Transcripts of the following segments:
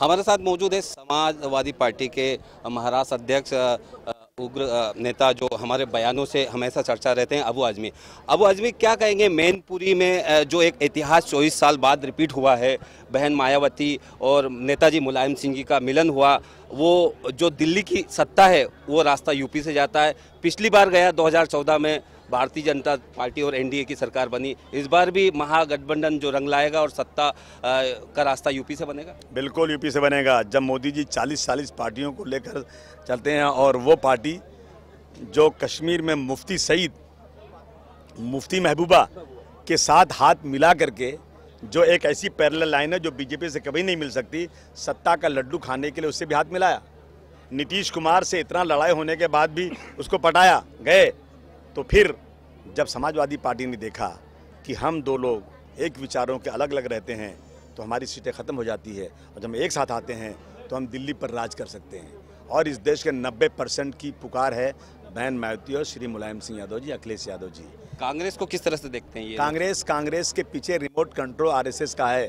हमारे साथ मौजूद है समाजवादी पार्टी के महाराष्ट्र अध्यक्ष उग्र नेता जो हमारे बयानों से हमेशा चर्चा रहते हैं अबू आजमी अबू आजमी क्या कहेंगे मैनपुरी में जो एक इतिहास चौबीस साल बाद रिपीट हुआ है बहन मायावती और नेताजी मुलायम सिंह जी का मिलन हुआ वो जो दिल्ली की सत्ता है वो रास्ता यूपी से जाता है पिछली बार गया 2014 में भारतीय जनता पार्टी और एनडीए की सरकार बनी इस बार भी महागठबंधन जो रंग लाएगा और सत्ता का रास्ता यूपी से बनेगा बिल्कुल यूपी से बनेगा जब मोदी जी चालीस चालीस पार्टियों को लेकर चलते हैं और वो पार्टी जो कश्मीर में मुफ्ती सईद मुफ्ती महबूबा के साथ हाथ मिला करके जो एक ऐसी पैरल लाइन है जो बीजेपी से कभी नहीं मिल सकती सत्ता का लड्डू खाने के लिए उससे भी हाथ मिलाया नीतीश कुमार से इतना लड़ाई होने के बाद भी उसको पटाया गए तो फिर जब समाजवादी पार्टी ने देखा कि हम दो लोग एक विचारों के अलग अलग रहते हैं तो हमारी सीटें ख़त्म हो जाती है और जब हम एक साथ आते हैं तो हम दिल्ली पर राज कर सकते हैं और इस देश के 90 परसेंट की पुकार है बहन मायावती और श्री मुलायम सिंह यादव जी अखिलेश यादव जी कांग्रेस को किस तरह से देखते हैं ये कांग्रेस कांग्रेस के पीछे रिमोट कंट्रोल आरएसएस का है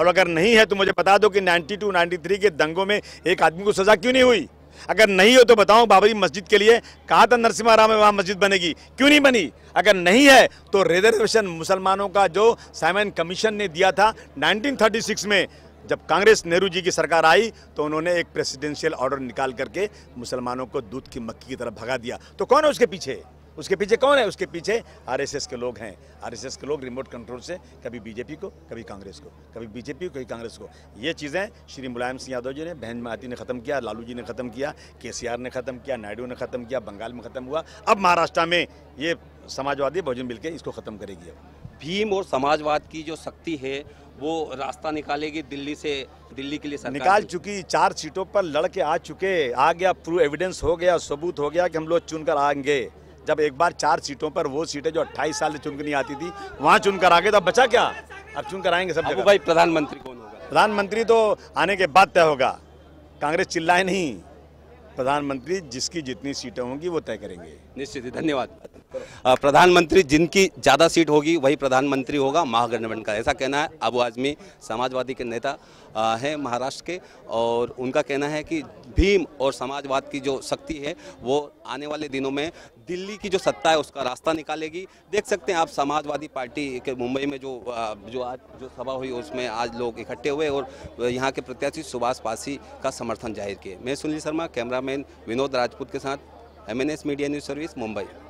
और अगर नहीं है तो मुझे बता दो कि 92 93 के दंगों में एक आदमी को सजा क्यों नहीं हुई अगर नहीं हो तो बताओ बाबरी मस्जिद के लिए कहा था नरसिम्हा राम वहां मस्जिद बनेगी क्यों नहीं बनी अगर नहीं है तो रिजर्वेशन मुसलमानों का जो साइमन कमीशन ने दिया था 1936 में जब कांग्रेस नेहरू जी की सरकार आई तो उन्होंने एक प्रेसिडेंशियल ऑर्डर निकाल करके मुसलमानों को दूध की मक्की की तरफ भगा दिया तो कौन है उसके पीछे उसके पीछे कौन है उसके पीछे आरएसएस के लोग हैं आरएसएस के लोग रिमोट कंट्रोल से कभी बीजेपी को कभी कांग्रेस को कभी बीजेपी को कभी कांग्रेस को ये चीज़ें श्री मुलायम सिंह यादव जी ने बहन महाती ने खत्म किया लालू जी ने खत्म किया के ने खत्म किया नायडू ने खत्म किया बंगाल में खत्म हुआ अब महाराष्ट्र में ये समाजवादी बहुजन मिलकर इसको खत्म करेगी अब भीम और समाजवाद की जो शक्ति है वो रास्ता निकालेगी दिल्ली से दिल्ली के लिए सरकार निकाल चुकी चार सीटों पर लड़के आ चुके आ गया प्रूफ एविडेंस हो गया सबूत हो गया कि हम लोग चुनकर आएंगे जब एक बार चार सीटों पर वो सीटें जो 28 साल से चुनकर नहीं आती थी वहाँ चुन कर आ गए तो अब बचा क्या अब चुन कर आएंगे सब जगह भाई प्रधानमंत्री कौन होगा प्रधानमंत्री तो आने के बाद तय होगा कांग्रेस चिल्लाए नहीं प्रधानमंत्री जिसकी जितनी सीटें होंगी वो तय करेंगे निश्चित धन्यवाद प्रधानमंत्री जिनकी ज़्यादा सीट होगी वही प्रधानमंत्री होगा महागठबंधन का ऐसा कहना है अबू आजमी समाजवादी के नेता हैं महाराष्ट्र के और उनका कहना है कि भीम और समाजवाद की जो शक्ति है वो आने वाले दिनों में दिल्ली की जो सत्ता है उसका रास्ता निकालेगी देख सकते हैं आप समाजवादी पार्टी के मुंबई में जो जो आज जो सभा हुई उसमें आज लोग इकट्ठे हुए और यहाँ के प्रत्याशी सुभाष पासी का समर्थन जाहिर किए मैं सुनील शर्मा कैमरामैन विनोद राजपूत के साथ M media news service Mumbai